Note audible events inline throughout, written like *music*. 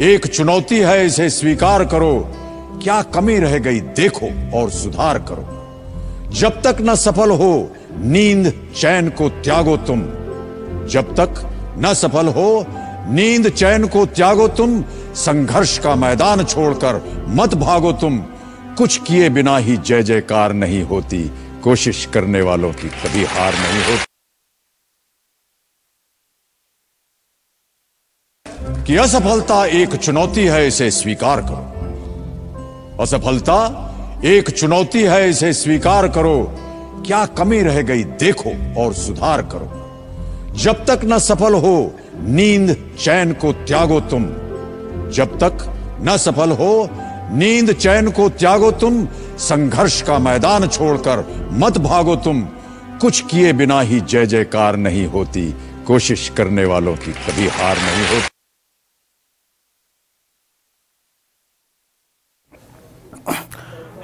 एक चुनौती है इसे स्वीकार करो क्या कमी रह गई देखो और सुधार करो जब तक न सफल हो नींद चैन को त्यागो तुम जब तक न सफल हो नींद चैन को त्यागो तुम संघर्ष का मैदान छोड़कर मत भागो तुम कुछ किए बिना ही जय जयकार नहीं होती कोशिश करने वालों की कभी हार नहीं होती कि असफलता एक चुनौती है इसे स्वीकार करो असफलता एक चुनौती है इसे स्वीकार करो क्या कमी रह गई देखो और सुधार करो जब तक न सफल हो नींद चैन को त्यागो तुम जब तक न सफल हो नींद चैन को त्यागो तुम संघर्ष का मैदान छोड़कर मत भागो तुम कुछ किए बिना ही जय जयकार नहीं होती कोशिश करने वालों की कभी हार नहीं होती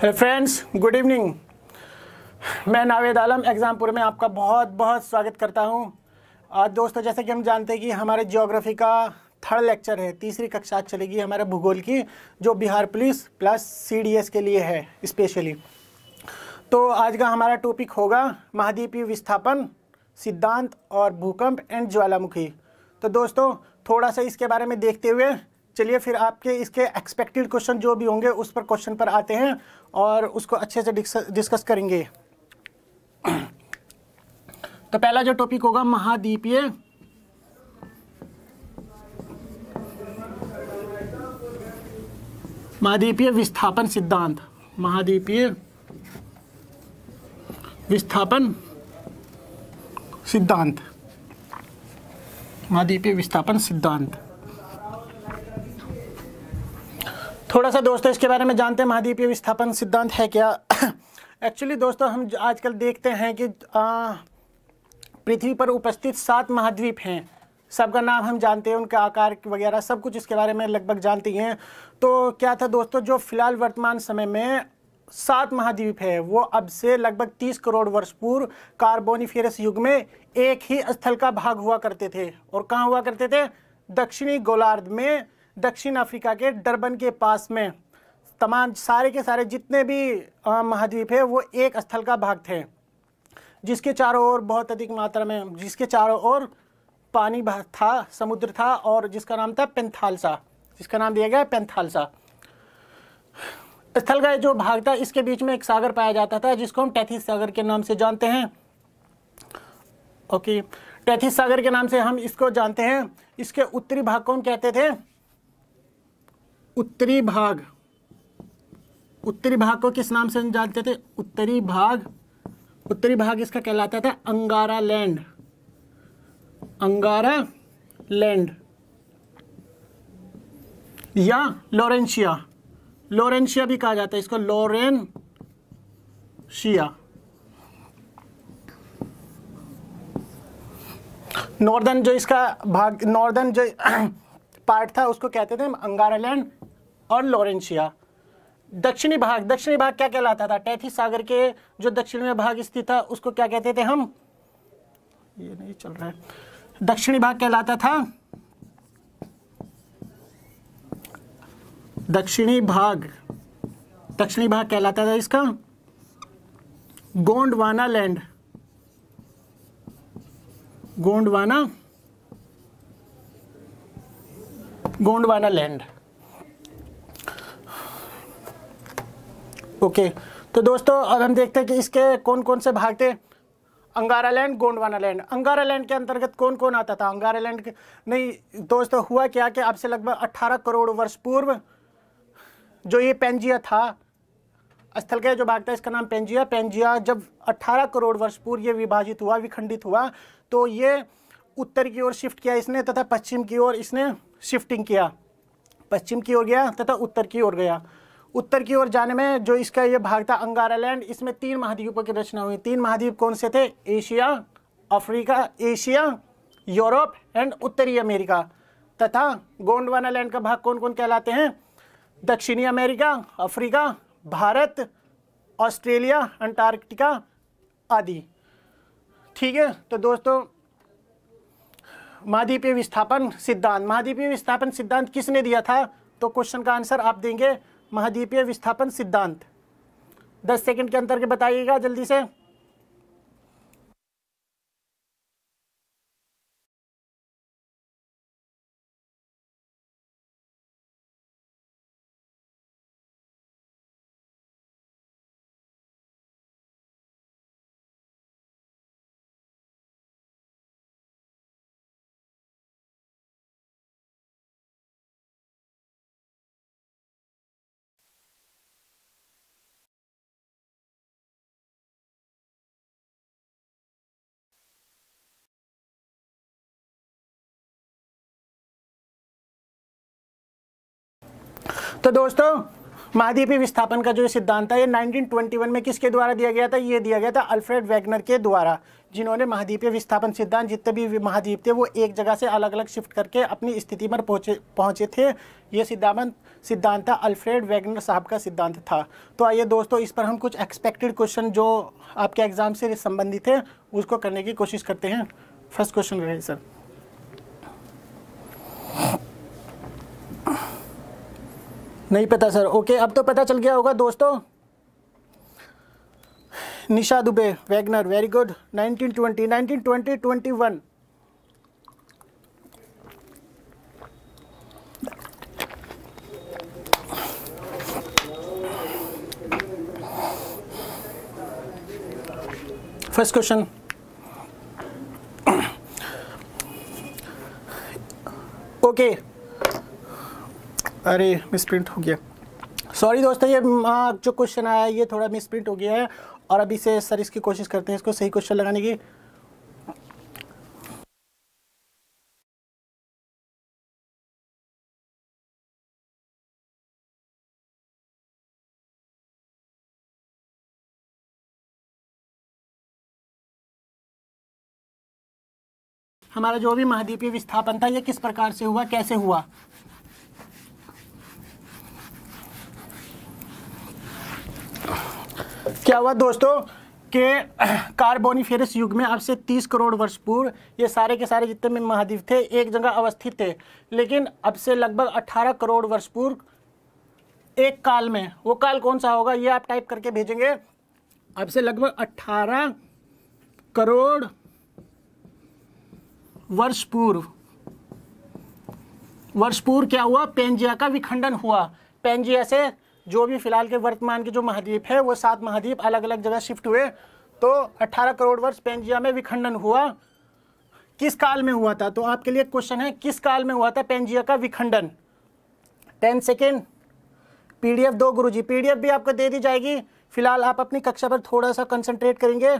हेलो फ्रेंड्स गुड इवनिंग मैं नावेद आलम एग्ज़ामपुर में आपका बहुत बहुत स्वागत करता हूं आज दोस्तों जैसे कि हम जानते हैं कि हमारे ज्योग्राफी का थर्ड लेक्चर है तीसरी कक्षा चलेगी हमारे भूगोल की जो बिहार पुलिस प्लस सीडीएस के लिए है स्पेशली तो आज का हमारा टॉपिक होगा महाद्वीपीय विस्थापन सिद्धांत और भूकंप एंड ज्वालामुखी तो दोस्तों थोड़ा सा इसके बारे में देखते हुए चलिए फिर आपके इसके एक्सपेक्टेड क्वेश्चन जो भी होंगे उस पर क्वेश्चन पर आते हैं और उसको अच्छे से डिस्कस करेंगे तो पहला जो टॉपिक होगा महाद्वीपीय महाद्वीपीय विस्थापन सिद्धांत महाद्वीपीय विस्थापन सिद्धांत महाद्वीपीय विस्थापन सिद्धांत थोड़ा सा दोस्तों इसके बारे में जानते हैं महाद्वीपीय विस्थापन सिद्धांत है क्या एक्चुअली *coughs* दोस्तों हम आजकल देखते हैं कि पृथ्वी पर उपस्थित सात महाद्वीप हैं सबका नाम हम जानते हैं उनका आकार वगैरह सब कुछ इसके बारे में लगभग जानती हैं तो क्या था दोस्तों जो फिलहाल वर्तमान समय में सात महाद्वीप है वो अब से लगभग तीस करोड़ वर्ष पूर्व कार्बोनिफेरस युग में एक ही स्थल का भाग हुआ करते थे और कहाँ हुआ करते थे दक्षिणी गोलार्ध में दक्षिण अफ्रीका के डरबन के पास में तमाम सारे के सारे जितने भी महाद्वीप है वो एक स्थल का भाग थे जिसके चारों ओर बहुत अधिक मात्रा में जिसके चारों ओर पानी था समुद्र था और जिसका नाम था पेंथालसा जिसका नाम दिया गया पेंथालसा स्थल का जो भाग था इसके बीच में एक सागर पाया जाता था जिसको हम टैथिस सागर के नाम से जानते हैं ओके टैथिस सागर के नाम से हम इसको जानते हैं इसके उत्तरी भाग को हम कहते थे उत्तरी भाग उत्तरी भाग को किस नाम से जानते थे उत्तरी भाग उत्तरी भाग इसका कहलाता था अंगारा लैंड अंगारा लैंड या लोरेंशिया लोरेंशिया भी कहा जाता है इसको शिया नॉर्दर्न जो इसका भाग नॉर्दर्न जो *clears throat* पार्ट था उसको कहते थे अंगारा लैंड और लॉरेंशिया दक्षिणी भाग दक्षिणी भाग क्या कहलाता था टैथी सागर के जो दक्षिण में भाग स्थित था उसको क्या कहते थे हम ये नहीं चल रहा है दक्षिणी भाग कहलाता था दक्षिणी भाग दक्षिणी भाग कहलाता था इसका Gondwana land Gondwana Gondwana land okay तो दोस्तों अब हम देखते हैं कि इसके कौन कौन से भाग थे Angara land Gondwana land Angara land के अंतर्गत कौन कौन आता था अंगारा लैंड के नहीं दोस्तों हुआ क्या कि अब से लगभग 18 करोड़ वर्ष पूर्व जो ये पेंजिया था स्थल का जो भाग था इसका नाम पेंजिया पेंजिया जब 18 करोड़ वर्ष पूर्व ये विभाजित हुआ विखंडित हुआ तो ये उत्तर की ओर शिफ्ट किया इसने तथा पश्चिम की ओर इसने शिफ्टिंग किया पश्चिम की ओर गया तथा उत्तर की ओर गया उत्तर की ओर जाने में जो इसका ये भाग था अंगारा लैंड इसमें तीन महाद्वीपों की रचना हुई तीन महाद्वीप कौन से थे Asia Africa Asia Europe and उत्तरी अमेरिका तथा गोंडवाना लैंड का भाग कौन कौन कहलाते हैं दक्षिणी America Africa Bharat Australia Antarctica आदि ठीक है तो दोस्तों महाद्वीपीय विस्थापन सिद्धांत महाद्वीपीय विस्थापन सिद्धांत किसने दिया था तो क्वेश्चन का आंसर आप देंगे महाद्वीपीय विस्थापन सिद्धांत दस सेकंड के अंतर के बताइएगा जल्दी से तो दोस्तों महाद्वीपीय विस्थापन का जो सिद्धांत है ये 1921 में किसके द्वारा दिया गया था ये दिया गया था अल्फ्रेड वैगनर के द्वारा जिन्होंने महाद्वीपीय विस्थापन सिद्धांत जितने भी महाद्वीप थे वो एक जगह से अलग अलग शिफ्ट करके अपनी स्थिति पर पहुंचे पहुँचे थे ये सिद्धांत सिद्धांत था अल्फ्रेड वैगनर साहब का सिद्धांत था तो आइए दोस्तों इस पर हम कुछ एक्सपेक्टेड क्वेश्चन जो आपके एग्ज़ाम से संबंधित है उसको करने की कोशिश करते हैं फर्स्ट क्वेश्चन रहे सर नहीं पता सर ओके अब तो पता चल गया होगा दोस्तों Nisha Dubey Wegener very good 1920 1920 21 first question okay अरे मिस प्रिंट हो गया सॉरी दोस्तों ये जो क्वेश्चन आया ये थोड़ा मिस प्रिंट हो गया है और अभी से सर इसकी कोशिश करते हैं इसको सही क्वेश्चन लगाने की हमारा जो भी महाद्वीपीय विस्थापन था ये किस प्रकार से हुआ कैसे हुआ क्या हुआ दोस्तों कि फेरिस युग में आपसे 30 करोड़ वर्ष पूर्व ये सारे के सारे जितने भी महाद्वीप थे एक जगह अवस्थित थे लेकिन अब से लगभग 18 करोड़ वर्ष पूर्व एक काल में वो काल कौन सा होगा ये आप टाइप करके भेजेंगे अब से लगभग 18 करोड़ वर्ष पूर्व वर्ष पूर्व क्या हुआ पेंजिया का विखंडन हुआ पेंजिया से जो भी फिलहाल के वर्तमान के जो महाद्वीप है वो सात महाद्वीप अलग अलग जगह शिफ्ट हुए तो 18 करोड़ वर्ष पेंजिया में विखंडन हुआ किस काल में हुआ था तो आपके लिए क्वेश्चन है किस काल में हुआ था पेंजिया का विखंडन टेन सेकेंड पीडीएफ दो गुरुजी पीडीएफ भी आपको दे दी जाएगी फिलहाल आप अपनी कक्षा पर थोड़ा सा कंसंट्रेट करेंगे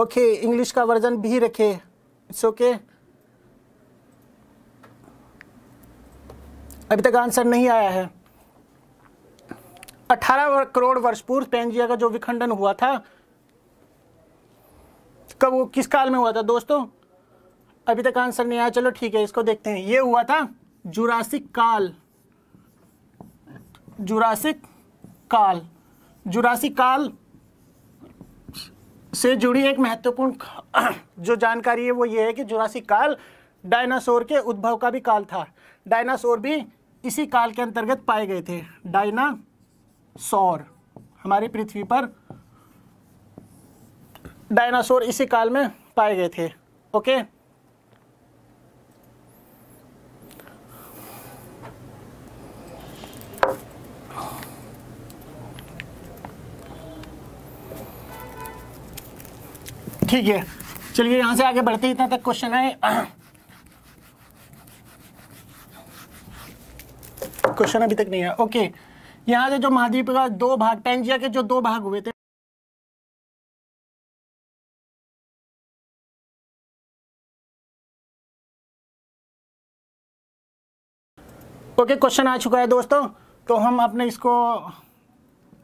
ओके इंग्लिश का वर्जन भी रखे इट्स ओके अभी तक आंसर नहीं आया है 18 करोड़ वर्ष पूर्व पेंजिया का जो विखंडन हुआ था कब वो किस काल में हुआ था दोस्तों अभी तक आंसर नहीं आया चलो ठीक है इसको देखते हैं ये हुआ था जुरासिक काल जुरासिक काल जुरासिक काल से जुड़ी एक महत्वपूर्ण *clears throat* जो जानकारी है वो ये है कि जुरासिक काल डायनासोर के उद्भव का भी काल था डायनासोर भी इसी काल के अंतर्गत पाए गए थे डायनासोर हमारी पृथ्वी पर डायनासोर इसी काल में पाए गए थे ओके ठीक है चलिए यहां से आगे बढ़ते इतना तक क्वेश्चन है क्वेश्चन अभी तक नहीं है ओके यहाँ से जो महाद्वीप का दो भाग पेंजिया के जो दो भाग हुए थे ओके okay, क्वेश्चन आ चुका है दोस्तों तो हम अपने इसको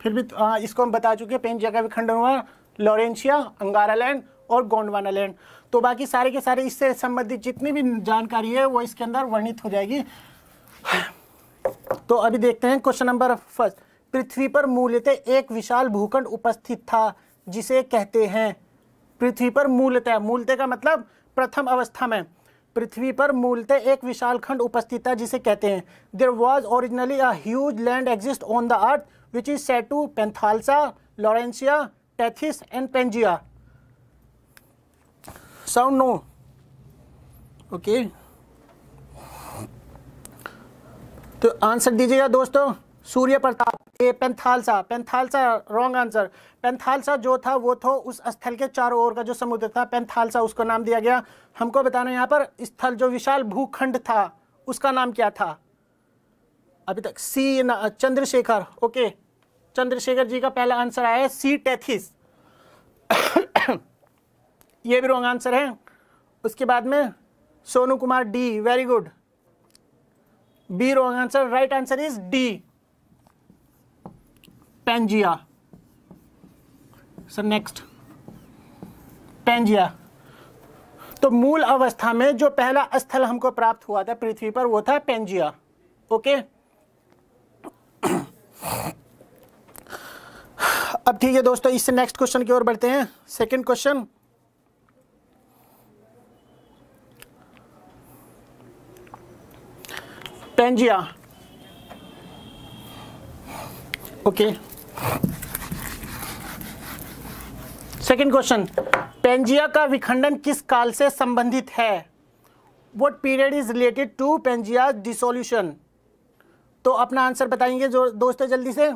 फिर भी आ, इसको हम बता चुके हैं पेंजिया का विखंडन हुआ लॉरेंशिया अंगारा लैंड और गोंडवाना लैंड तो बाकी सारे के सारे इससे संबंधित जितनी भी जानकारी है वो इसके अंदर वर्णित हो जाएगी तो अभी देखते हैं क्वेश्चन नंबर फर्स्ट पृथ्वी पर मूलतः एक विशाल भूखंड उपस्थित था जिसे कहते हैं पृथ्वी पर मूलतः मूलतः का मतलब प्रथम अवस्था में पृथ्वी पर मूलतः एक विशाल खंड उपस्थित था जिसे कहते हैं there was originally as land exist on the earth which is सेटू Panthalassa Laurentia Tethys and Pangaea sound no okay तो आंसर दीजिएगा दोस्तों Surya Pratap A Panthalassa Panthalassa wrong answer Panthalassa जो था वो था उस स्थल के चारों ओर का जो समुद्र था पेंथालसा उसको नाम दिया गया हमको बताना यहाँ पर स्थल जो विशाल भूखंड था उसका नाम क्या था अभी तक सी चंद्रशेखर ओके चंद्रशेखर जी का पहला आंसर आया है सी टेथिस *coughs* ये भी रॉन्ग आंसर है उसके बाद में Sonu Kumar D very good B wrong answer right answer is D Pangaea sir next Pangaea तो मूल अवस्था में जो पहला स्थल हमको प्राप्त हुआ था पृथ्वी पर वो था पेंजिया ओके अब ठीक है दोस्तों इससे नेक्स्ट क्वेश्चन की ओर बढ़ते हैं second question Ah. Pangea. Okay. Second question Pangaea का विखंडन किस काल से संबंधित है what period is related to Pangaea dissolution तो अपना आंसर बताएंगे जो दोस्तों जल्दी से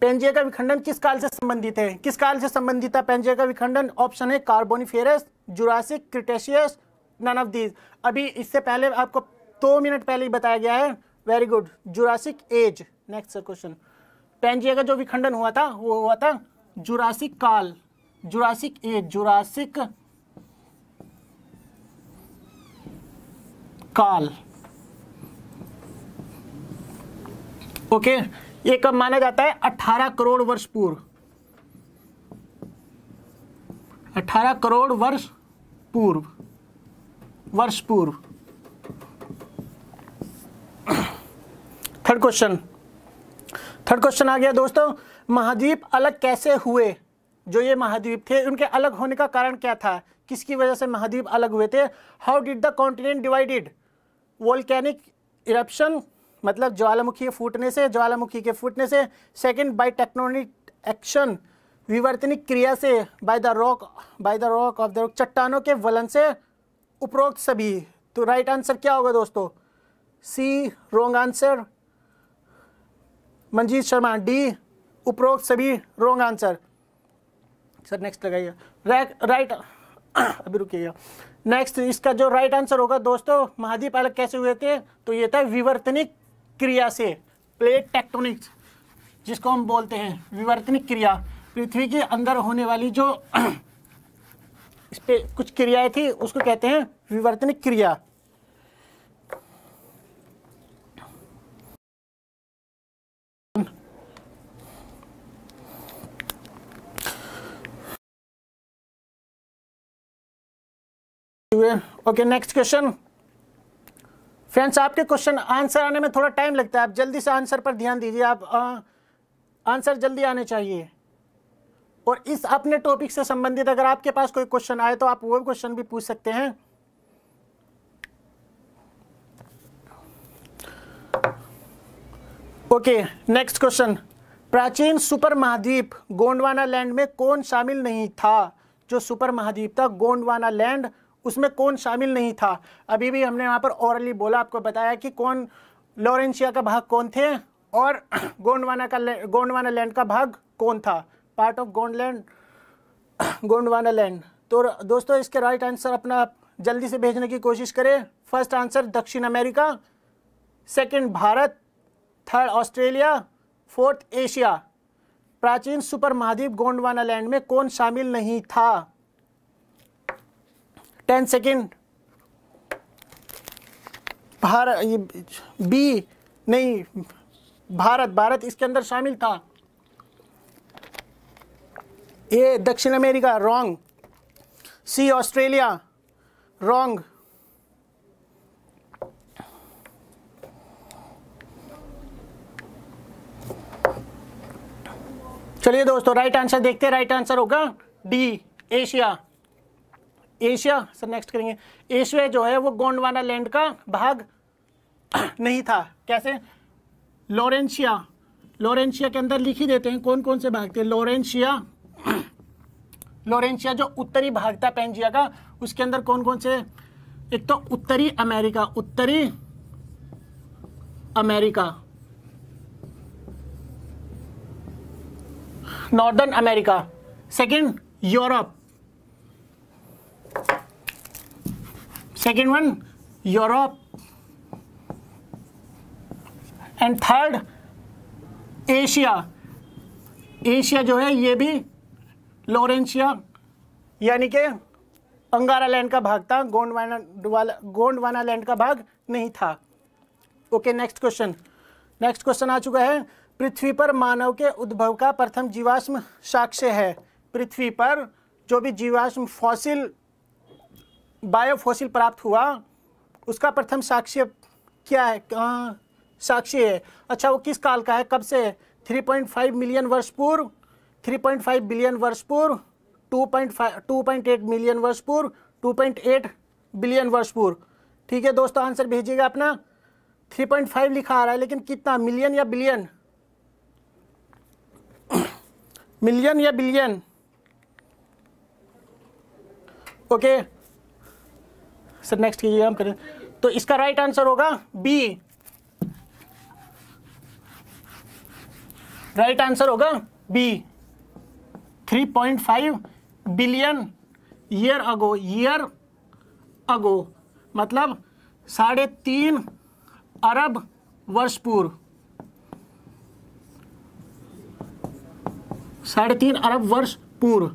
पेंजिया का विखंडन किस काल से संबंधित है किस काल से संबंधित है पेंजिया का विखंडन ऑप्शन है Carboniferous Jurassic Cretaceous none of these अभी इससे पहले आपको दो मिनट पहले ही बताया गया है very good Jurassic age next sir question Pangaea का जो विखंडन हुआ था वो हुआ था जुरासिक काल जुरासिक एज जुरासिक काल ओके ये कब माना जाता है 18 करोड़ वर्ष पूर्व 18 करोड़ वर्ष पूर्व वर्ष पूर्व थर्ड क्वेश्चन थर्ड क्वेश्चन आ गया दोस्तों महाद्वीप अलग कैसे हुए जो ये महाद्वीप थे उनके अलग होने का कारण क्या था किसकी वजह से महाद्वीप अलग हुए थे how did the continent divided volcanic eruption मतलब ज्वालामुखी के फूटने से ज्वालामुखी के फूटने से सेकंड बाय टेक्नोनिक एक्शन विवर्तनिक क्रिया से by the rock by the rock of the rock चट्टानों के वलन से उपरोक्त सभी तो राइट आंसर क्या होगा दोस्तों C wrong answer Manjeet Sharma D उपरोक्त सभी रोंग आंसर सर नेक्स्ट लगाइए राइट *coughs* अभी रुकिएगा नेक्स्ट इसका जो राइट आंसर होगा दोस्तों महाद्वीप पालक कैसे हुए थे तो ये था विवर्तनिक क्रिया से प्लेट टेक्टोनिक्स जिसको हम बोलते हैं विवर्तनिक क्रिया पृथ्वी के अंदर होने वाली जो इस पर कुछ क्रियाएं थी उसको कहते हैं विवर्तनिक क्रिया ओके नेक्स्ट क्वेश्चन फ्रेंड्स आपके क्वेश्चन आंसर आने में थोड़ा टाइम लगता है आप जल्दी से आंसर पर ध्यान दीजिए आप आंसर हाँ, जल्दी आने चाहिए और इस अपने टॉपिक से संबंधित अगर आपके पास कोई क्वेश्चन आए तो आप वो क्वेश्चन भी पूछ सकते हैं ओके नेक्स्ट क्वेश्चन प्राचीन सुपर महाद्वीप गोंडवाना लैंड में कौन शामिल नहीं था जो सुपर महाद्वीप था गोंडवाना लैंड उसमें कौन शामिल नहीं था अभी भी हमने वहां पर ओरली बोला आपको बताया कि कौन लॉरेंशिया का भाग कौन थे और *clears throat* गोंडवाना का गोंडवाना लैंड का भाग कौन था पार्ट ऑफ गोंडलैंड गोंडवाना लैंड तो दोस्तों इसके राइट आंसर अपना जल्दी से भेजने की कोशिश करें फर्स्ट आंसर दक्षिण America second Bharat third Australia fourth Asia प्राचीन सुपर महाद्वीप गोंडवाना लैंड में कौन शामिल नहीं था टेन सेकेंड भारत बी नहीं भारत भारत इसके अंदर शामिल था ए दक्षिण America wrong C Australia wrong चलिए दोस्तों राइट आंसर देखते हैं राइट आंसर होगा D Asia Asia sir next करेंगे एशिया जो है वो गोंडवाना लैंड का भाग *clears throat* नहीं था कैसे लॉरेंशिया लॉरेंशिया के अंदर लिख ही देते हैं कौन कौन से भाग थे लॉरेंशिया *clears throat* लोरेंशिया जो उत्तरी भाग था पेंजिया का उसके अंदर कौन कौन से एक तो उत्तरी अमेरिका उत्तरी America northern America second Europe second one Europe and third Asia Asia जो है ये भी लॉरेंशिया यानी कि अंगारा लैंड का भाग था गोंडवाना गोंडवाना लैंड का भाग नहीं था okay next question next question आ चुका है पृथ्वी पर मानव के उद्भव का प्रथम जीवाश्म साक्ष्य है पृथ्वी पर जो भी जीवाश्म फॉसिल बायोफॉसिल प्राप्त हुआ उसका प्रथम साक्ष्य क्या है कहाँ साक्ष्य है अच्छा वो किस काल का है कब से 3.5 मिलियन वर्ष पूर्व 3.5 बिलियन वर्ष पूर्व 2.5 2.8 मिलियन वर्ष पूर्व 2.8 बिलियन वर्ष पूर्व ठीक है दोस्तों आंसर भेजिएगा अपना 3.5 लिखा आ रहा है लेकिन कितना मिलियन या बिलियन मिलियन या बिलियन ओके सर नेक्स्ट कीजिए हम करें तो इसका राइट आंसर होगा बी राइट आंसर होगा B 3.5 billion year ago year ago मतलब साढ़े तीन अरब वर्ष पूर्व साढ़े तीन अरब वर्ष पूर्व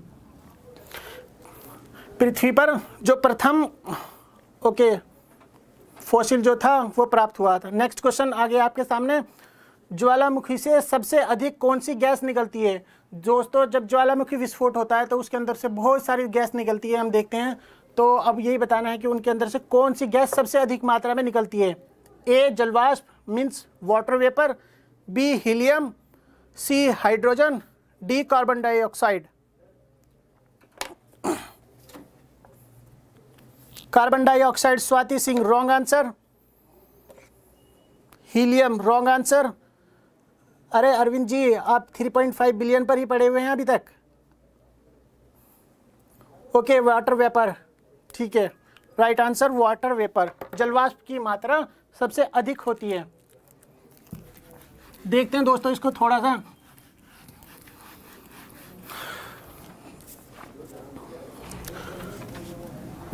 पृथ्वी पर जो प्रथम ओके फॉसिल जो था वो प्राप्त हुआ था नेक्स्ट क्वेश्चन आ गया आपके सामने ज्वालामुखी से सबसे अधिक कौन सी गैस निकलती है दोस्तों जब ज्वालामुखी विस्फोट होता है तो उसके अंदर से बहुत सारी गैस निकलती है हम देखते हैं तो अब यही बताना है कि उनके अंदर से कौन सी गैस सबसे अधिक मात्रा में निकलती है ए जलवाष्प means water vapour B helium C hydrogen D carbon dioxide carbon dioxide Swati Singh wrong answer helium wrong answer अरे अरविंद जी आप 3.5 बिलियन पर ही पड़े हुए हैं अभी तक ओके वाटर वेपर ठीक है राइट आंसर वाटर वेपर जलवाष्प की मात्रा सबसे अधिक होती है देखते हैं दोस्तों इसको थोड़ा सा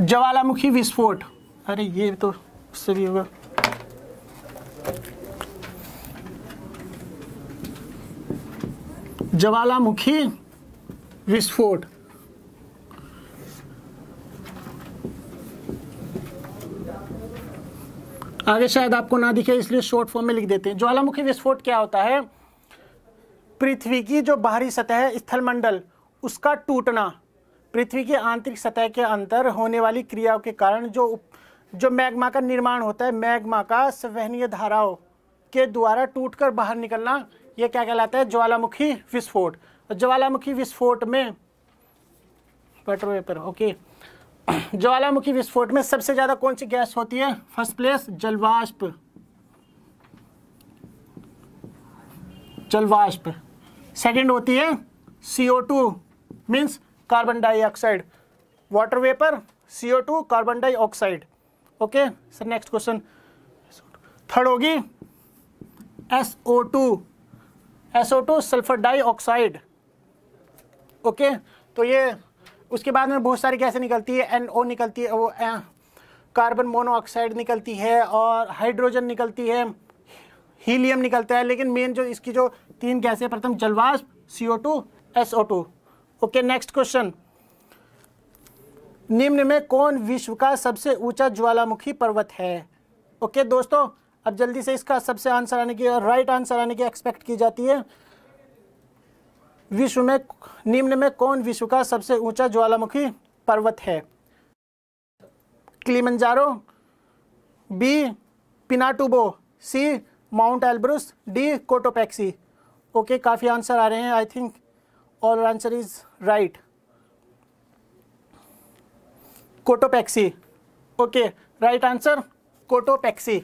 ज्वालामुखी विस्फोट अरे ये तो उससे भी होगा ज्वालामुखी विस्फोट आगे शायद आपको ना दिखे इसलिए शॉर्ट फॉर्म में लिख देते हैं ज्वालामुखी विस्फोट क्या होता है पृथ्वी की जो बाहरी सतह है स्थलमंडल उसका टूटना पृथ्वी की आंतरिक सतह के अंतर होने वाली क्रियाओं के कारण जो जो मैग्मा का निर्माण होता है मैग्मा का संवहनीय धाराओं के द्वारा टूटकर बाहर निकलना ये क्या कहलाता है ज्वालामुखी विस्फोट ज्वालामुखी विस्फोट में पेट्रोल वेपर ओके ज्वालामुखी विस्फोट में सबसे ज़्यादा कौन सी गैस होती है फर्स्ट प्लेस जलवाष्प जलवाष्प सेकंड होती है CO two means carbon dioxide water vapour CO two carbon dioxide okay sir next question third होगी SO two two sulphur oxide okay तो ये उसके बाद में बहुत सारी गैसें निकलती है एन ओ निकलती है वो कार्बन मोनोऑक्साइड निकलती है और हाइड्रोजन निकलती है हीलियम निकलता है लेकिन मेन जो इसकी जो तीन गैसें प्रथम जलवाष्प C O two S O two okay next question निम्न में कौन विश्व का सबसे ऊंचा ज्वालामुखी पर्वत है ओके okay, दोस्तों अब जल्दी से इसका सबसे आंसर आने की और राइट आंसर आने की एक्सपेक्ट की जाती है विश्व में निम्न में कौन विश्व का सबसे ऊंचा ज्वालामुखी पर्वत है Kilimanjaro B Pinatubo C Mount Elbrus D Cotopaxi okay काफ़ी आंसर आ रहे हैं I think all answer is right Cotopaxi okay right answer Cotopaxi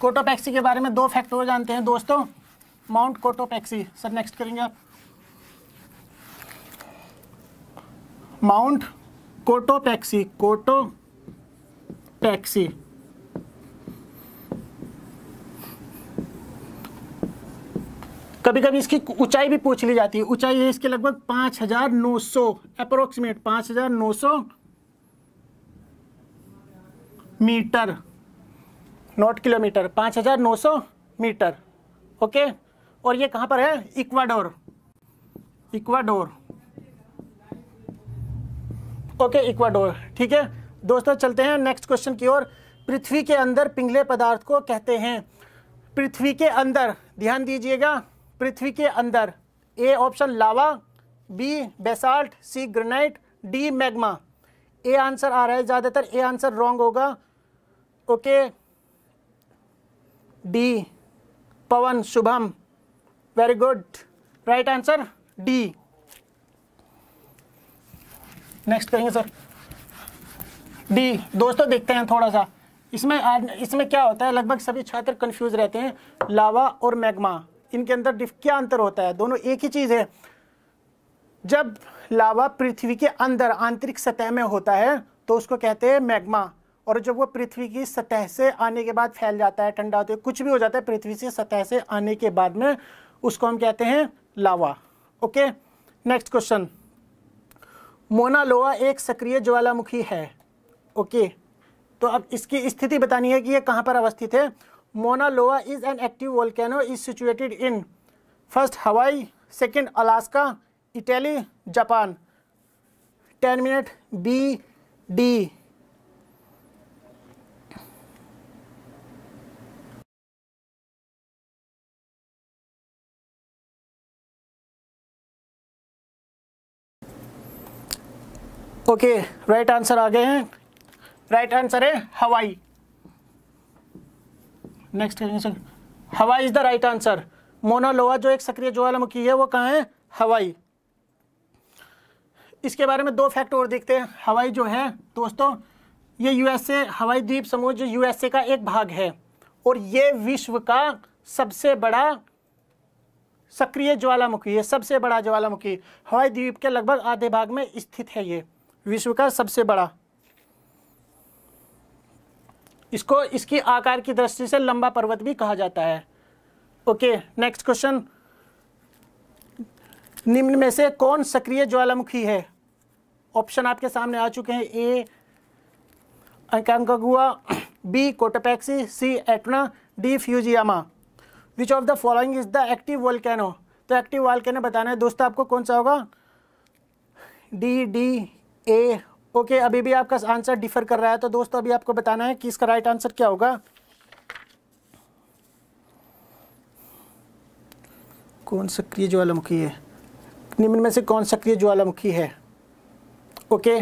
Cotopaxi के बारे में दो फैक्ट और जानते हैं दोस्तों माउंट कोटोपैक्सी सर नेक्स्ट करेंगे आप माउंट कोटोपैक्सी पैक्सी कभी कभी इसकी ऊंचाई भी पूछ ली जाती है ऊंचाई है इसके लगभग पांच हजार नौ सौ अप्रोक्सीमेट पांच हजार नौ सौ मीटर नॉट किलोमीटर पाँच हज़ार नौ सौ मीटर ओके और ये कहाँ पर है इक्वाडोर इक्वाडोर ओके इक्वाडोर ठीक है दोस्तों चलते हैं नेक्स्ट क्वेश्चन की ओर पृथ्वी के अंदर पिंगले पदार्थ को कहते हैं पृथ्वी के अंदर ध्यान दीजिएगा पृथ्वी के अंदर A option lava B basalt C granite D magma A answer आ रहा है ज़्यादातर ए आंसर रॉन्ग होगा okay okay, D Pawan Shubham very good right answer D next करेंगे सर डी दोस्तों देखते हैं थोड़ा सा इसमें आज इसमें क्या होता है लगभग सभी छात्र कंफ्यूज रहते हैं लावा और मैग्मा इनके अंदर क्या अंतर होता है दोनों एक ही चीज़ है जब लावा पृथ्वी के अंदर आंतरिक सतह में होता है तो उसको कहते हैं मैग्मा और जब वो पृथ्वी की सतह से आने के बाद फैल जाता है ठंडा होता है कुछ भी हो जाता है पृथ्वी से सतह से आने के बाद में उसको हम कहते हैं lava okay next question Mauna Loa एक सक्रिय ज्वालामुखी है ओके तो अब इसकी स्थिति बतानी है कि ये कहाँ पर अवस्थित है Mauna Loa is an active volcano is situated in first Hawaii second Alaska Italy Japan ten minute B D okay right answer आ गए हैं राइट आंसर है Hawaii next Hawaii is the right answer Mauna Loa जो एक सक्रिय ज्वालामुखी है वो कहाँ है हवाई इसके बारे में दो फैक्ट और देखते हैं हवाई जो है दोस्तों ये यूएसए हवाई द्वीप समूह जो यूएसए का एक भाग है और ये विश्व का सबसे बड़ा सक्रिय ज्वालामुखी है सबसे बड़ा ज्वालामुखी हवाई द्वीप के लगभग आधे भाग में स्थित है ये विश्व का सबसे बड़ा इसको इसकी आकार की दृष्टि से लंबा पर्वत भी कहा जाता है ओके नेक्स्ट क्वेश्चन निम्न में से कौन सक्रिय ज्वालामुखी है ऑप्शन आपके सामने आ चुके हैं A Aconcagua *clears throat* B Cotopaxi C Etna D Fujiyama which of the following is the active volcano तो एक्टिव वॉल्केनो बताना है दोस्तों आपको कौन सा होगा डी डी ए ओके अभी भी आपका आंसर डिफर कर रहा है तो दोस्तों अभी आपको बताना है कि इसका राइट आंसर क्या होगा कौन सक्रिय ज्वालामुखी है निम्न में से कौन सक्रिय ज्वालामुखी है ओके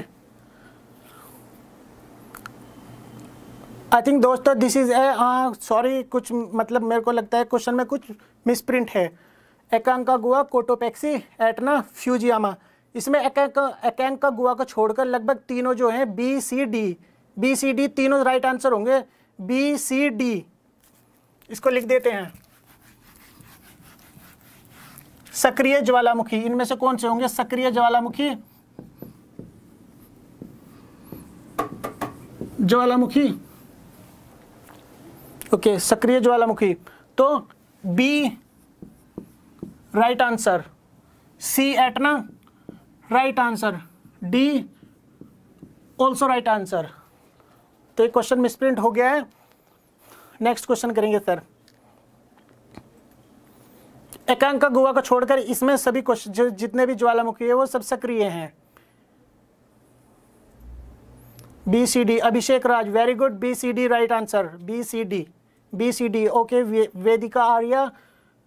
आई थिंक दोस्तों दिस इज़ ए सॉरी कुछ मतलब मेरे को लगता है क्वेश्चन में कुछ मिसप्रिंट है एकांका गुआ कोटोपैक्सी एटना फ्यूजियामा इसमें का गुआ को छोड़कर लगभग तीनों जो हैं B C D B C D तीनों राइट आंसर होंगे बी सी डी इसको लिख देते हैं सक्रिय ज्वालामुखी इनमें से कौन से होंगे सक्रिय ज्वालामुखी ज्वालामुखी ओके सक्रिय ज्वालामुखी तो B right answer C Etna right answer D also right answer तो एक क्वेश्चन मिसप्रिंट हो गया है नेक्स्ट क्वेश्चन करेंगे सर एकांक का गोवा को छोड़कर इसमें सभी क्वेश्चन जितने भी ज्वालामुखी है वो सब सक्रिय हैं B C D Abhishek Raj very good B C D right answer B C D B C D okay Vedika Arya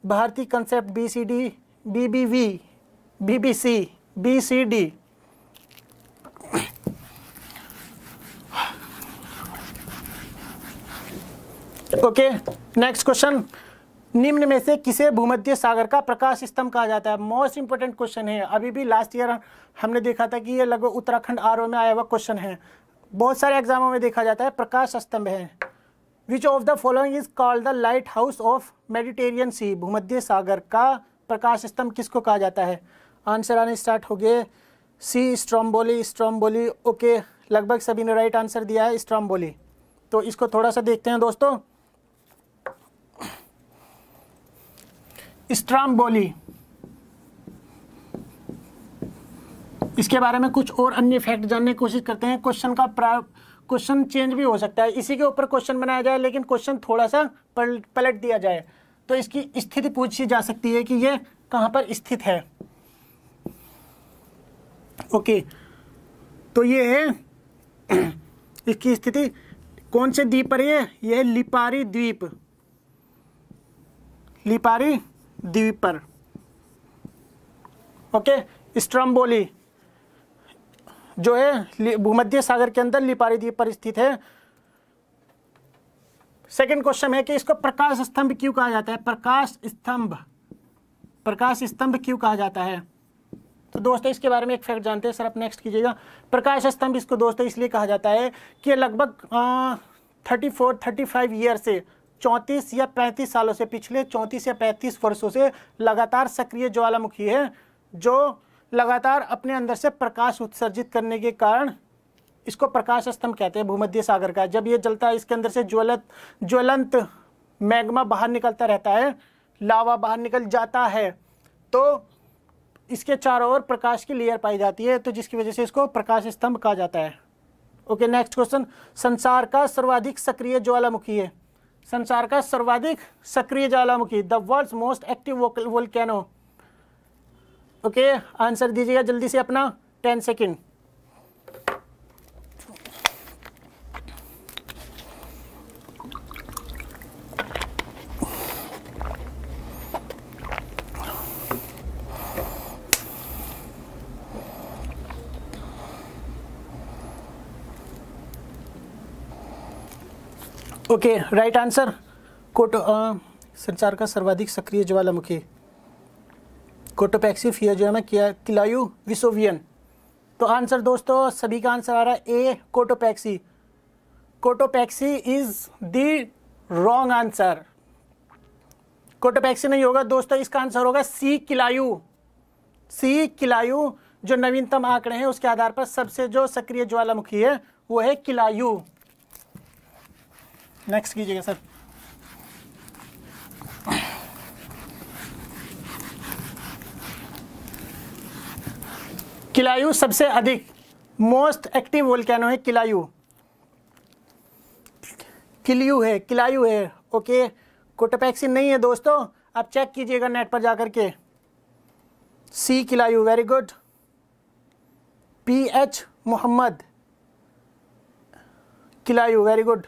Bharati concept B C D B B V B B C B C D okay next question निम्न में से किसे भूमध्य सागर का प्रकाश स्तंभ कहा जाता है मोस्ट इंपॉर्टेंट क्वेश्चन है अभी भी लास्ट ईयर हमने देखा था कि ये लगभग उत्तराखंड आर में आया हुआ क्वेश्चन है बहुत सारे एग्जामों में देखा जाता है प्रकाश स्तंभ है which of the following is called the lighthouse of Mediterranean Sea भूमध्य सागर का प्रकाश स्तंभ किसको कहा जाता है आंसर आने स्टार्ट हो गए सी स्ट्रॉम्बोली स्ट्रॉम्बोली ओके लगभग सभी ने राइट आंसर दिया है स्ट्रॉम्बोली तो इसको थोड़ा सा देखते हैं दोस्तों स्ट्राम्बोली इसके बारे में कुछ और अन्य फैक्ट जानने की कोशिश करते हैं क्वेश्चन का क्वेश्चन चेंज भी हो सकता है इसी के ऊपर क्वेश्चन बनाया जाए लेकिन क्वेश्चन थोड़ा सा पलट दिया जाए तो इसकी स्थिति पूछी जा सकती है कि यह कहां पर स्थित है ओके तो ये है *clears throat* इसकी स्थिति कौन से द्वीप पर है ये है लिपारी द्वीप लिपारी द्वीप पर ओके स्ट्रम्बोली जो है भूमध्य सागर के अंदर लिपारी द्वीप पर स्थित है सेकंड क्वेश्चन है कि इसको प्रकाश स्तंभ क्यों कहा जाता है प्रकाश स्तंभ प्रकाश स्तंभ क्यों कहा जाता है तो दोस्तों इसके बारे में एक फैक्ट जानते हैं सर आप नेक्स्ट कीजिएगा प्रकाश स्तंभ इसको दोस्तों इसलिए कहा जाता है कि लगभग thirty four thirty five year से चौंतीस या पैंतीस सालों से पिछले चौंतीस या पैंतीस वर्षों से लगातार सक्रिय ज्वालामुखी है जो लगातार अपने अंदर से प्रकाश उत्सर्जित करने के कारण इसको प्रकाश स्तंभ कहते हैं भूमध्य सागर का जब ये जलता है इसके अंदर से ज्वलत ज्वलंत मैग्मा बाहर निकलता रहता है लावा बाहर निकल जाता है तो इसके चारों ओर प्रकाश की लेयर पाई जाती है तो जिसकी वजह से इसको प्रकाश स्तंभ कहा जाता है ओके नेक्स्ट क्वेश्चन संसार का सर्वाधिक सक्रिय ज्वालामुखी है संसार का सर्वाधिक सक्रिय ज्वालामुखी the world most active volcano okay answer दीजिएगा जल्दी से अपना ten second okay right answer कोट संसार का सर्वाधिक सक्रिय ज्वालामुखी कोटोपैक्सी फियर जो है ना किया किलायु विसोवियन तो आंसर दोस्तों सभी का आंसर आ रहा है A Cotopaxi Cotopaxi is the wrong answer Cotopaxi नहीं होगा दोस्तों इसका आंसर होगा सी किलायु सी किलायु जो नवीनतम आंकड़े हैं उसके आधार पर सबसे जो सक्रिय ज्वालामुखी है वो है किलायु नेक्स्ट कीजिएगा सर किलायु सबसे अधिक मोस्ट एक्टिव वोल्केनो है किलायु किलियू है किलायु है ओके कोटोपैक्सिन नहीं है दोस्तों आप चेक कीजिएगा नेट पर जाकर के C Kilauea very good P H Mohammad Kilauea very good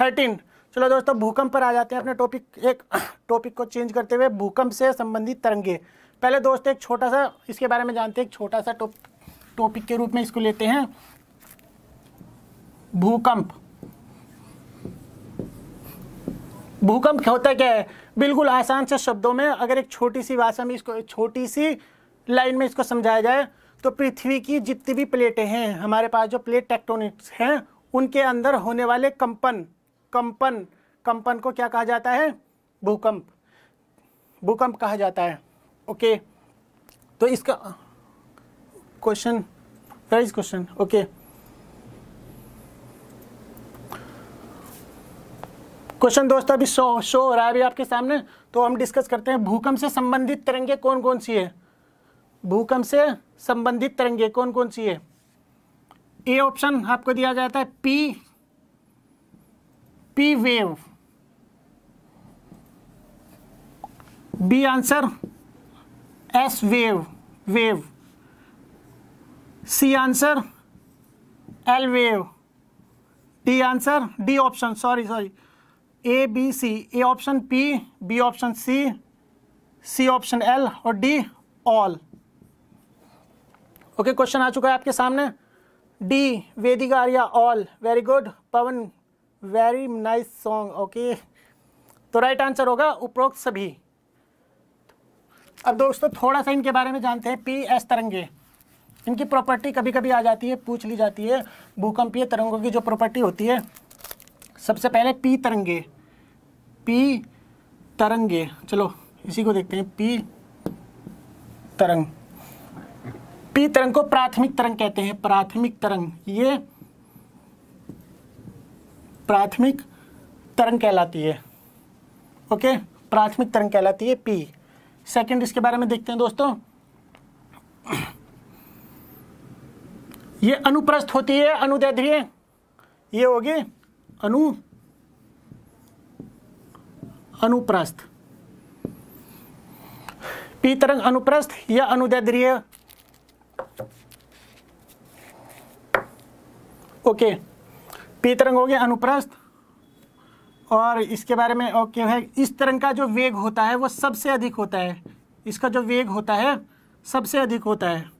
thirteen चलो दोस्तों भूकंप पर आ जाते हैं अपने टॉपिक एक टॉपिक *coughs* को चेंज करते हुए भूकंप से संबंधित तरंगे पहले दोस्त एक छोटा सा इसके बारे में जानते हैं एक छोटा सा टॉपिक के रूप में इसको लेते हैं भूकंप भूकंप होता क्या है बिल्कुल आसान से शब्दों में अगर एक छोटी सी भाषा में इसको छोटी सी लाइन में इसको समझाया जाए तो पृथ्वी की जितनी भी प्लेटें हैं हमारे पास जो प्लेट टेक्टोनिक्स हैं उनके अंदर होने वाले कंपन कंपन कंपन को क्या कहा जाता है भूकंप भूकंप कहा जाता है ओके तो इसका question prize question okay question दोस्तों अभी शो शो हो रहा है अभी आपके सामने तो हम डिस्कस करते हैं भूकंप से संबंधित तरंगे कौन कौन सी है भूकंप से संबंधित तरंगे कौन कौन सी है ए ऑप्शन आपको दिया जाता है P P wave B answer S wave wave C answer L wave D answer D option sorry sorry A B C A option P B option C C option L और D all okay question आ चुका है आपके सामने D Vedika Arya all very good Pawan very nice song okay तो right answer होगा उपरोक्त सभी अब दोस्तों थोड़ा सा इनके बारे में जानते हैं पी एस तरंगे इनकी प्रॉपर्टी कभी कभी आ जाती है पूछ ली जाती है भूकंपीय तरंगों की जो प्रॉपर्टी होती है सबसे पहले पी तरंगे पी तरंगे चलो इसी को देखते हैं पी तरंग पी तरंग को प्राथमिक तरंग कहते हैं प्राथमिक तरंग ये प्राथमिक तरंग कहलाती है ओके प्राथमिक तरंग कहलाती है पी सेकंड इसके बारे में देखते हैं दोस्तों ये अनुप्रस्थ होती है अनुदैर्घ्य ये होगी अनु अनुप्रस्थ पी तरंग अनुप्रस्थ या अनुदैर्घ्य ओके okay. पी तरंग हो गया अनुप्रस्थ और इसके बारे में और है इस तरंग का जो वेग होता है वो सबसे अधिक होता है इसका जो वेग होता है सबसे अधिक होता है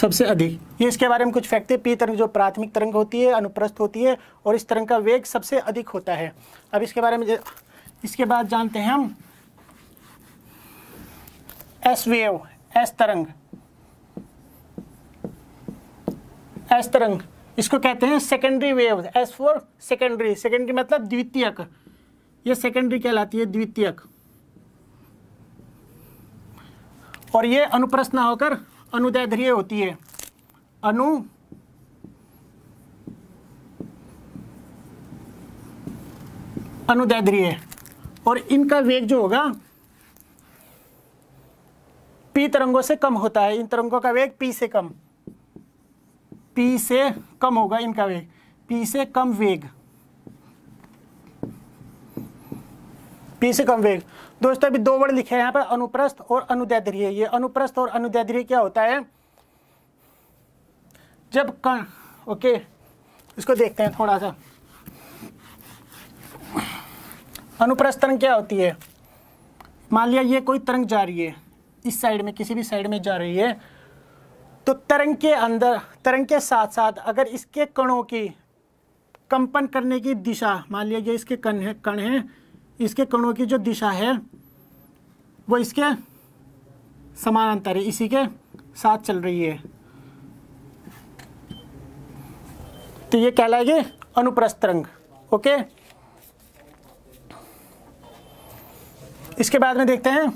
सबसे अधिक ये इसके बारे में कुछ फैक्ट है पी तरंग जो प्राथमिक तरंग होती है अनुप्रस्थ होती है और इस तरंग का वेग सबसे अधिक होता है अब इसके बारे में इसके बाद जानते हैं हम एस वेव एस तरंग एस तरंग इसको कहते हैं secondary wave S four secondary secondary मतलब द्वितीयक ये सेकेंडरी कहलाती है द्वितीयक और ये अनुप्रश्न होकर अनुदैध्रीय होती है अनु अनुदैध्रीय और इनका वेग जो होगा पी तरंगों से कम होता है इन तरंगों का वेग पी से कम पी से कम होगा इनका वेग पी से कम वेग पी से कम वेग दोस्तों अभी दो वर्ड लिखे हैं यहाँ पर अनुप्रस्थ और अनुदैध्रीय ये अनुप्रस्थ और अनुदैध्रीय क्या होता है जब कण ओके इसको देखते हैं थोड़ा सा अनुप्रस्थ तरंग क्या होती है मान लिया ये कोई तरंग जा रही है इस साइड में किसी भी साइड में जा रही है तो तरंग के अंदर तरंग के साथ साथ अगर इसके कणों की कंपन करने की दिशा मान लिया ये इसके कण है कण है इसके कणों की जो दिशा है वो इसके समानांतर है इसी के साथ चल रही है तो ये कहलाएगी अनुप्रस्थ तरंग ओके इसके बाद में देखते हैं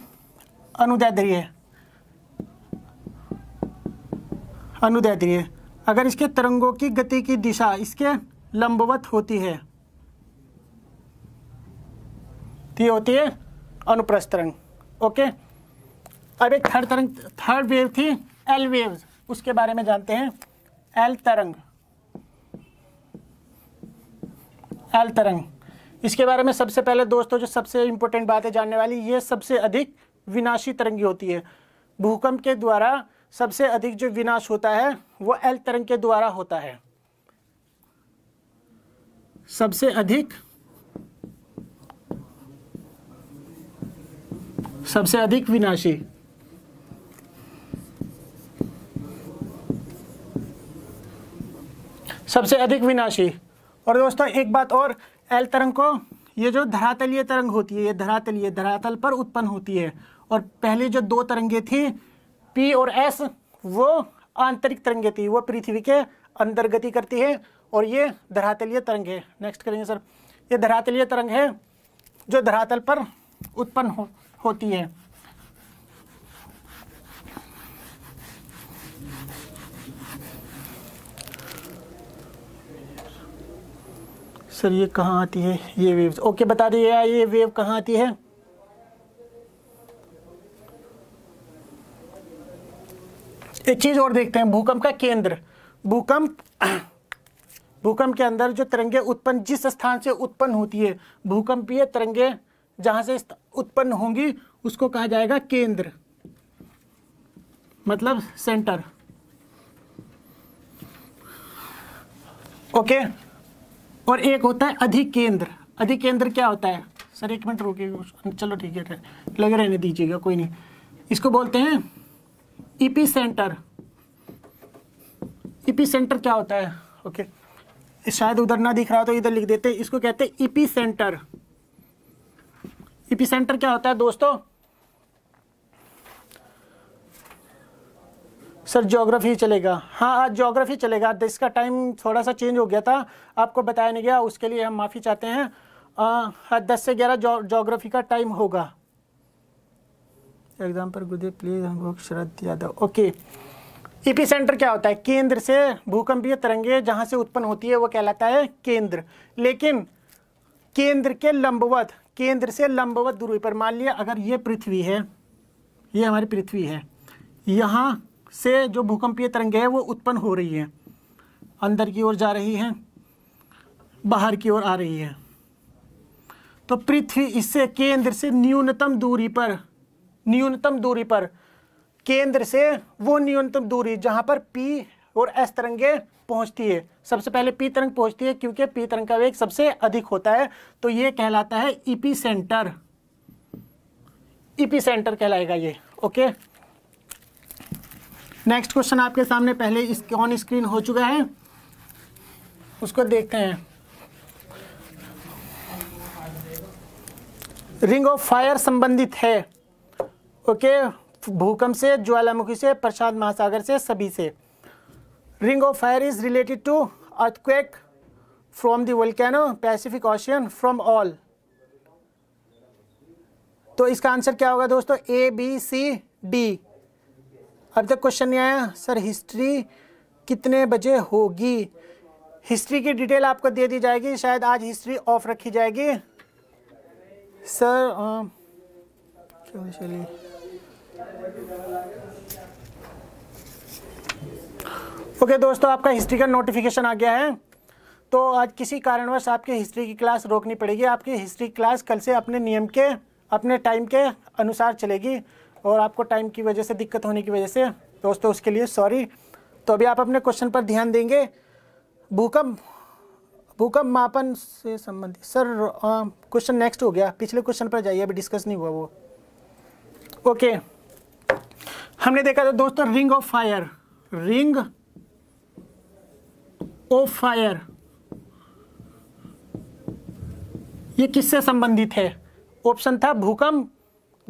है। अनुदैर्ध्य अगर इसके तरंगों की गति की दिशा इसके लंबवत होती है तो ये होती है अनुप्रस्थ तरंग ओके अब एक थर्ड तरंग थर्ड वेव थी एल वेव उसके बारे में जानते हैं एल तरंग एल तरंग इसके बारे में सबसे पहले दोस्तों जो सबसे इंपॉर्टेंट बात है जानने वाली ये सबसे अधिक विनाशी तरंगी होती है भूकंप के द्वारा सबसे अधिक जो विनाश होता है वो एल तरंग के द्वारा होता है सबसे अधिक सबसे अधिक विनाशी सबसे अधिक विनाशी और दोस्तों एक बात और एल तरंग को ये जो धरातलीय तरंग होती है ये धरातलीय धरातल पर उत्पन्न होती है और पहले जो दो तरंगे थी पी और एस वो आंतरिक तरंग थी वो पृथ्वी के अंदर गति करती है और ये धरातलीय तरंग है नेक्स्ट करेंगे सर ये धरातलीय तरंग है जो धरातल पर उत्पन्न हो, होती है सर ये कहाँ आती है ये वेव्स ओके बता दीजिए ये वेव कहाँ आती है एक चीज़ और देखते हैं भूकंप का केंद्र भूकंप भूकंप के अंदर जो तरंगे उत्पन्न जिस स्थान से उत्पन्न होती है भूकंपीय तरंगे जहां से उत्पन्न होंगी उसको कहा जाएगा केंद्र मतलब सेंटर ओके और एक होता है अधिकेंद्र अधिकेंद्र क्या होता है सर एक मिनट रुकिए चलो ठीक है लगे रहने दीजिएगा कोई नहीं इसको बोलते हैं ईपी सेंटर ईपी सेंटर क्या होता है ओके okay. शायद उधर ना दिख रहा तो इधर लिख देते इसको कहते हैं ईपी सेंटर ईपी सेंटर क्या होता है दोस्तों सर ज्योग्राफी चलेगा हाँ आज ज्योग्राफी चलेगा तो इसका टाइम थोड़ा सा चेंज हो गया था आपको बताया नहीं गया उसके लिए हम माफ़ी चाहते हैं आ, दस से ग्यारह ज्योग्राफी का टाइम होगा एग्जाम्पल गुरुदेव प्लीज हमको Sharad Yadav okay epicentre क्या होता है केंद्र से भूकंपीय तरंगे जहाँ से उत्पन्न होती है वो कहलाता है केंद्र लेकिन केंद्र के लंबवत केंद्र से लंबवत दूरी पर मान लिया अगर ये पृथ्वी है ये हमारी पृथ्वी है यहाँ से जो भूकंपीय तरंगे है वो उत्पन्न हो रही है अंदर की ओर जा रही है बाहर की ओर आ रही है तो पृथ्वी इससे केंद्र से न्यूनतम दूरी पर न्यूनतम दूरी पर केंद्र से वो न्यूनतम दूरी जहां पर पी और एस तरंगे पहुंचती है सबसे पहले पी तरंग पहुंचती है क्योंकि पी तरंग का वेग सबसे अधिक होता है तो ये कहलाता है ईपी सेंटर ईपी सेंटर कहलाएगा ये ओके नेक्स्ट क्वेश्चन आपके सामने पहले इस ऑन स्क्रीन हो चुका है उसको देखते हैं रिंग ऑफ फायर संबंधित है ओके भूकंप से ज्वालामुखी से प्रशांत महासागर से सभी से ring of fire is related to earthquake from the Pacific Ocean from all तो इसका आंसर क्या होगा दोस्तों ए बी सी डी अब तक क्वेश्चन नहीं आया सर हिस्ट्री कितने बजे होगी हिस्ट्री की डिटेल आपको दे दी जाएगी शायद आज हिस्ट्री ऑफ रखी जाएगी सर चलिए ओके okay, दोस्तों आपका हिस्ट्री का नोटिफिकेशन आ गया है तो आज किसी कारणवश आपकी हिस्ट्री की क्लास रोकनी पड़ेगी आपकी हिस्ट्री क्लास कल से अपने नियम के अपने टाइम के अनुसार चलेगी और आपको टाइम की वजह से दिक्कत होने की वजह से दोस्तों उसके लिए सॉरी तो अभी आप अपने क्वेश्चन पर ध्यान देंगे भूकंप भूकंप मापन से संबंधित सर क्वेश्चन नेक्स्ट हो गया पिछले क्वेश्चन पर जाइए अभी डिस्कस नहीं हुआ वो ओके okay. हमने देखा था दोस्तों ring of fire ring of fire ये किससे संबंधित है ऑप्शन था भूकंप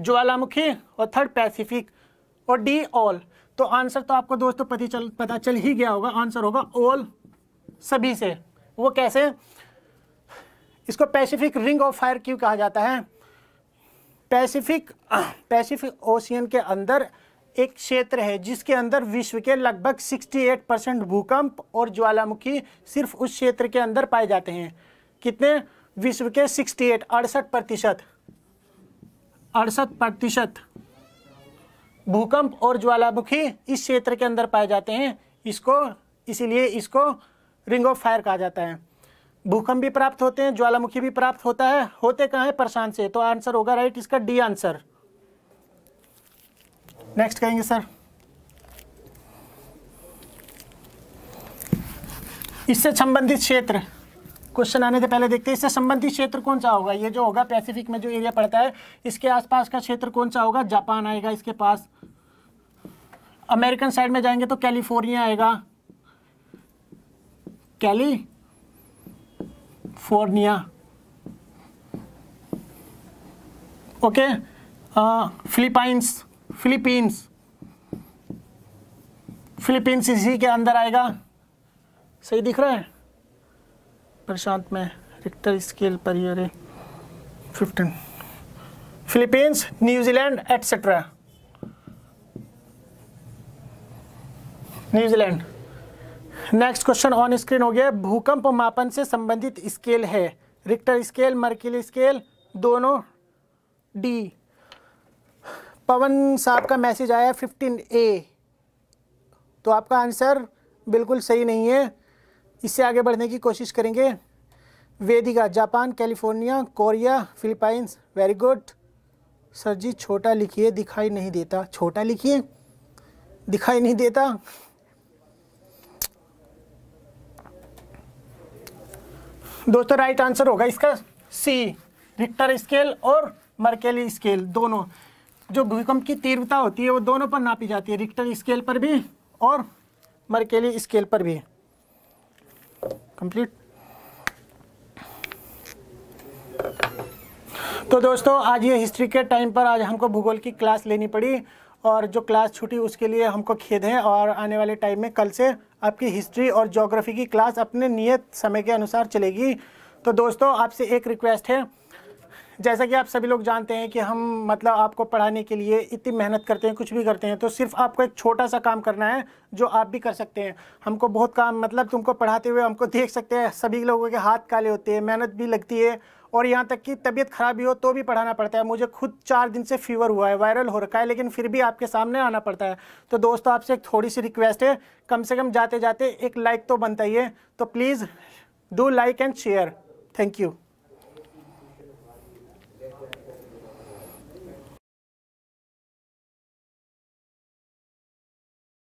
ज्वालामुखी और थर्ड पैसिफिक और डी ऑल तो आंसर तो आपको दोस्तों पता चल पता चल ही गया होगा आंसर होगा ऑल सभी से वो कैसे इसको पैसिफिक रिंग ऑफ फायर क्यों कहा जाता है पैसिफिक पैसिफिक ओशियन के अंदर एक क्षेत्र है जिसके अंदर विश्व के लगभग 68 परसेंट भूकंप और ज्वालामुखी सिर्फ उस क्षेत्र के अंदर पाए जाते हैं कितने विश्व के 68 एट अड़सठ प्रतिशत अड़सठ प्रतिशत भूकंप और ज्वालामुखी इस क्षेत्र के अंदर पाए जाते हैं इसको इसीलिए इसको रिंग ऑफ फायर कहा जाता है भूकंप भी प्राप्त होते हैं ज्वालामुखी भी प्राप्त होता है होते कहाँ है प्रशांत से तो आंसर होगा राइट इसका डी आंसर नेक्स्ट कहेंगे सर इससे संबंधित क्षेत्र क्वेश्चन आने से पहले देखते हैं इससे संबंधित क्षेत्र कौन सा होगा ये जो होगा पैसिफिक में जो एरिया पड़ता है इसके आसपास का क्षेत्र कौन सा होगा जापान आएगा इसके पास अमेरिकन साइड में जाएंगे तो कैलिफोर्निया आएगा फोर्निया ओके फिलीपाइंस फिलीपींस फिलीपींस इसी के अंदर आएगा सही दिख रहा है प्रशांत में रिक्टर स्केल पर अरे fifteen Philippines New Zealand etcetera New Zealand next question on screen हो गया भूकंप मापन से संबंधित स्केल है रिक्टर स्केल मर्किल स्केल दोनों डी पवन साहब का मैसेज आया फिफ्टीन ए तो आपका आंसर बिल्कुल सही नहीं है इससे आगे बढ़ने की कोशिश करेंगे Vedika Japan California Korea Philippines very good sir ji छोटा लिखिए दिखाई नहीं देता छोटा लिखिए दिखाई नहीं देता दोस्तों राइट आंसर होगा इसका सी रिक्टर स्केल और मर्केली स्केल दोनों जो भूकंप की तीव्रता होती है वो दोनों पर नापी जाती है रिक्टर स्केल पर भी और मरकेली स्केल पर भी कंप्लीट तो दोस्तों आज ये हिस्ट्री के टाइम पर आज हमको भूगोल की क्लास लेनी पड़ी और जो क्लास छूटी उसके लिए हमको खेद है और आने वाले टाइम में कल से आपकी हिस्ट्री और जोग्राफ़ी की क्लास अपने नियत समय के अनुसार चलेगी तो दोस्तों आपसे एक रिक्वेस्ट है जैसा कि आप सभी लोग जानते हैं कि हम मतलब आपको पढ़ाने के लिए इतनी मेहनत करते हैं कुछ भी करते हैं तो सिर्फ आपको एक छोटा सा काम करना है जो आप भी कर सकते हैं हमको बहुत काम मतलब तुमको पढ़ाते हुए हमको देख सकते हैं सभी लोगों के हाथ काले होते हैं मेहनत भी लगती है और यहाँ तक कि तबीयत ख़राब भी हो तो भी पढ़ाना पड़ता है मुझे खुद चार दिन से फीवर हुआ है वायरल हो रखा है लेकिन फिर भी आपके सामने आना पड़ता है तो दोस्तों आपसे एक थोड़ी सी रिक्वेस्ट है कम से कम जाते जाते एक लाइक तो बनता ही है तो please do like and share thank you